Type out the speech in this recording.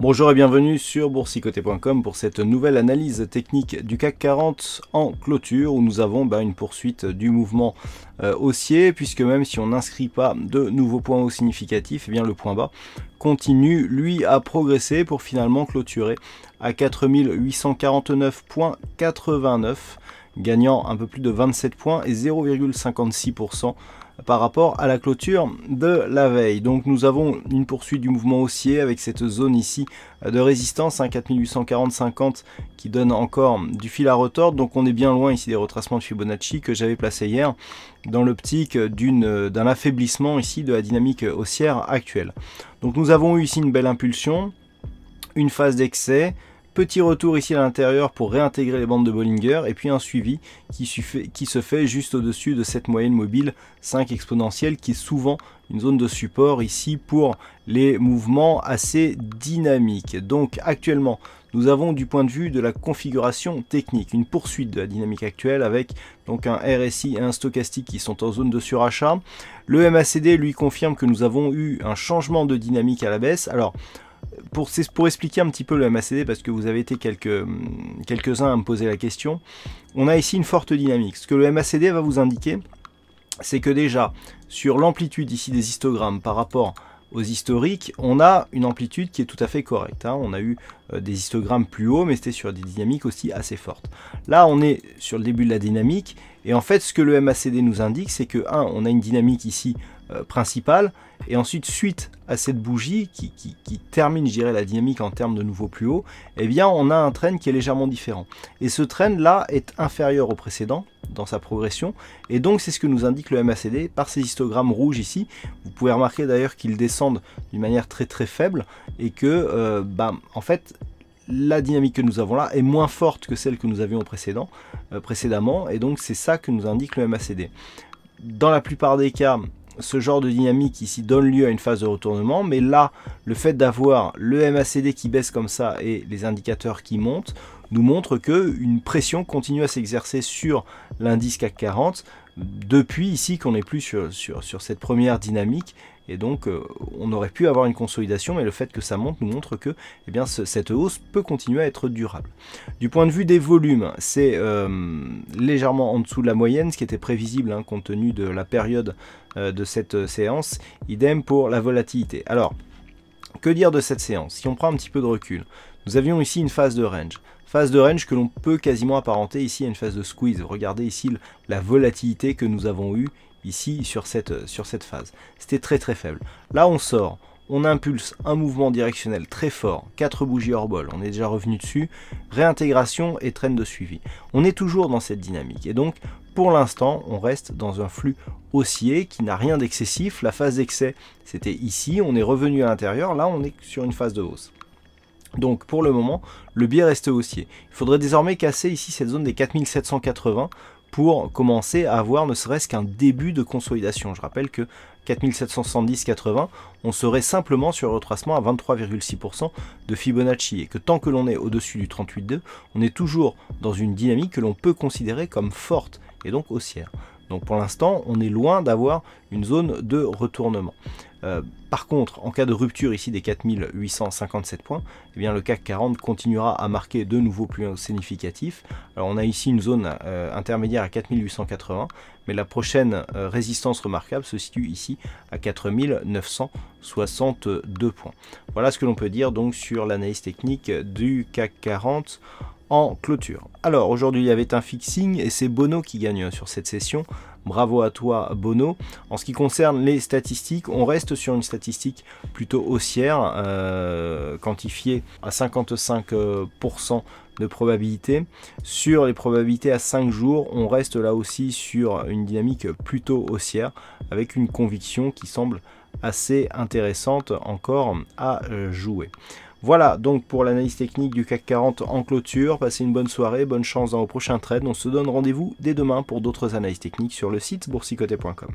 Bonjour et bienvenue sur boursicoté.com pour cette nouvelle analyse technique du CAC 40 en clôture où nous avons bah, une poursuite du mouvement euh, haussier puisque même si on n'inscrit pas de nouveaux points hauts significatifs, et eh bien le point bas continue lui à progresser pour finalement clôturer à 4849.89 gagnant un peu plus de 27 points et 0,56% par rapport à la clôture de la veille. Donc nous avons une poursuite du mouvement haussier avec cette zone ici euh, de résistance, à hein, 4840-50 qui donne encore du fil à retordre. Donc on est bien loin ici des retracements de Fibonacci que j'avais placé hier dans l'optique euh, d'un affaiblissement ici de la dynamique haussière actuelle. Donc nous avons eu ici une belle impulsion, une phase d'excès, petit retour ici à l'intérieur pour réintégrer les bandes de Bollinger, et puis un suivi qui, qui se fait juste au-dessus de cette moyenne mobile 5 exponentielle qui est souvent une zone de support ici pour les mouvements assez dynamiques. Donc actuellement, nous avons du point de vue de la configuration technique, une poursuite de la dynamique actuelle avec donc un RSI et un stochastique qui sont en zone de surachat. Le MACD lui confirme que nous avons eu un changement de dynamique à la baisse. Alors, pour, expliquer un petit peu le MACD, parce que vous avez été quelques-uns à me poser la question, on a ici une forte dynamique. Ce que le MACD va vous indiquer, c'est que déjà, sur l'amplitude ici des histogrammes par rapport aux historiques, on a une amplitude qui est tout à fait correcte. Hein. On a eu euh, des histogrammes plus hauts, mais c'était sur des dynamiques aussi assez fortes. Là, on est sur le début de la dynamique, et en fait, ce que le MACD nous indique, c'est que 1, on a une dynamique ici euh, principale, et ensuite, suite à cette bougie qui, termine, je dirais, la dynamique en termes de nouveaux plus hauts, eh bien, on a un train qui est légèrement différent. Et ce train là est inférieur au précédent dans sa progression, et donc c'est ce que nous indique le MACD par ces histogrammes rouges ici. Vous pouvez remarquer d'ailleurs qu'ils descendent d'une manière très très faible, et que, euh, bah, en fait, la dynamique que nous avons là est moins forte que celle que nous avions euh, précédemment, et donc c'est ça que nous indique le MACD. Dans la plupart des cas, ce genre de dynamique ici donne lieu à une phase de retournement, mais là, le fait d'avoir le MACD qui baisse comme ça et les indicateurs qui montent, nous montre que une pression continue à s'exercer sur l'indice CAC 40 depuis ici qu'on n'est plus sur, sur cette première dynamique et donc, euh, on aurait pu avoir une consolidation, mais le fait que ça monte nous montre que eh bien, cette hausse peut continuer à être durable. Du point de vue des volumes, c'est euh, légèrement en dessous de la moyenne, ce qui était prévisible hein, compte tenu de la période euh, de cette séance. Idem pour la volatilité. Alors, que dire de cette séance Si on prend un petit peu de recul, nous avions ici une phase de range. Phase de range que l'on peut quasiment apparenter ici à une phase de squeeze. Regardez ici la volatilité que nous avons eue ici sur cette, sur cette phase. C'était très très faible. Là on sort, on impulse un mouvement directionnel très fort, 4 bougies hors bol, on est déjà revenu dessus, réintégration et traîne de suivi. On est toujours dans cette dynamique et donc pour l'instant on reste dans un flux haussier qui n'a rien d'excessif, la phase d'excès c'était ici, on est revenu à l'intérieur, là on est sur une phase de hausse. Donc pour le moment, le biais reste haussier. Il faudrait désormais casser ici cette zone des 4780 pour commencer à avoir ne serait-ce qu'un début de consolidation. Je rappelle que 4770-80, on serait simplement sur le retracement à 23,6% de Fibonacci et que tant que l'on est au-dessus du 38,2, on est toujours dans une dynamique que l'on peut considérer comme forte et donc haussière. Donc pour l'instant, on est loin d'avoir une zone de retournement. Euh, par contre, en cas de rupture ici des 4857 points, eh bien le CAC 40 continuera à marquer de nouveaux plus significatifs. Alors on a ici une zone euh, intermédiaire à 4880, mais la prochaine euh, résistance remarquable se situe ici à 4962 points. Voilà ce que l'on peut dire donc sur l'analyse technique du CAC 40 en clôture. Alors aujourd'hui il y avait un fixing et c'est Bono qui gagne hein, sur cette session. Bravo à toi Bono. En ce qui concerne les statistiques, on reste sur une statistique plutôt haussière, euh, quantifiée à 55% de probabilité. Sur les probabilités à 5 jours, on reste là aussi sur une dynamique plutôt haussière, avec une conviction qui semble assez intéressante encore à jouer. Voilà donc pour l'analyse technique du CAC 40 en clôture. Passez une bonne soirée, bonne chance dans vos prochains trades. On se donne rendez-vous dès demain pour d'autres analyses techniques sur le site boursicoté.com.